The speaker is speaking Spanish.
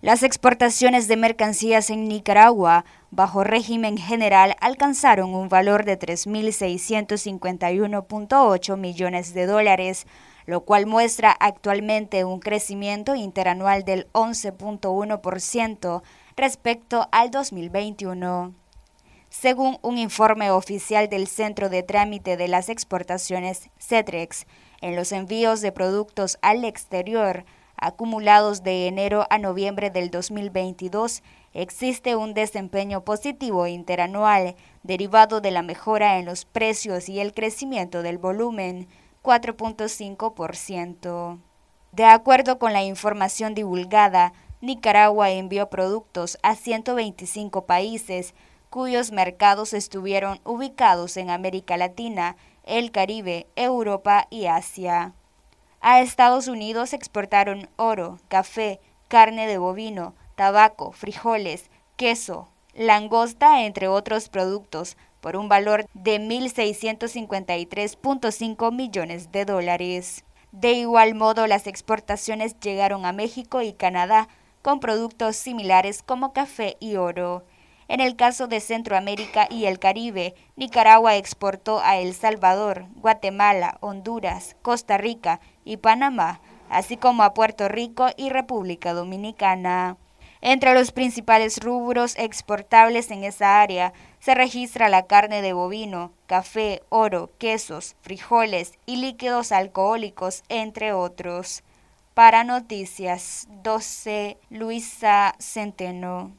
Las exportaciones de mercancías en Nicaragua bajo régimen general alcanzaron un valor de 3.651.8 millones de dólares, lo cual muestra actualmente un crecimiento interanual del 11.1% respecto al 2021. Según un informe oficial del Centro de Trámite de las Exportaciones, CETREX, en los envíos de productos al exterior, acumulados de enero a noviembre del 2022, existe un desempeño positivo interanual derivado de la mejora en los precios y el crecimiento del volumen, 4.5%. De acuerdo con la información divulgada, Nicaragua envió productos a 125 países cuyos mercados estuvieron ubicados en América Latina, el Caribe, Europa y Asia. A Estados Unidos exportaron oro, café, carne de bovino, tabaco, frijoles, queso, langosta, entre otros productos, por un valor de 1.653.5 millones de dólares. De igual modo, las exportaciones llegaron a México y Canadá con productos similares como café y oro. En el caso de Centroamérica y el Caribe, Nicaragua exportó a El Salvador, Guatemala, Honduras, Costa Rica y Panamá, así como a Puerto Rico y República Dominicana. Entre los principales rubros exportables en esa área se registra la carne de bovino, café, oro, quesos, frijoles y líquidos alcohólicos, entre otros. Para Noticias 12, Luisa Centeno.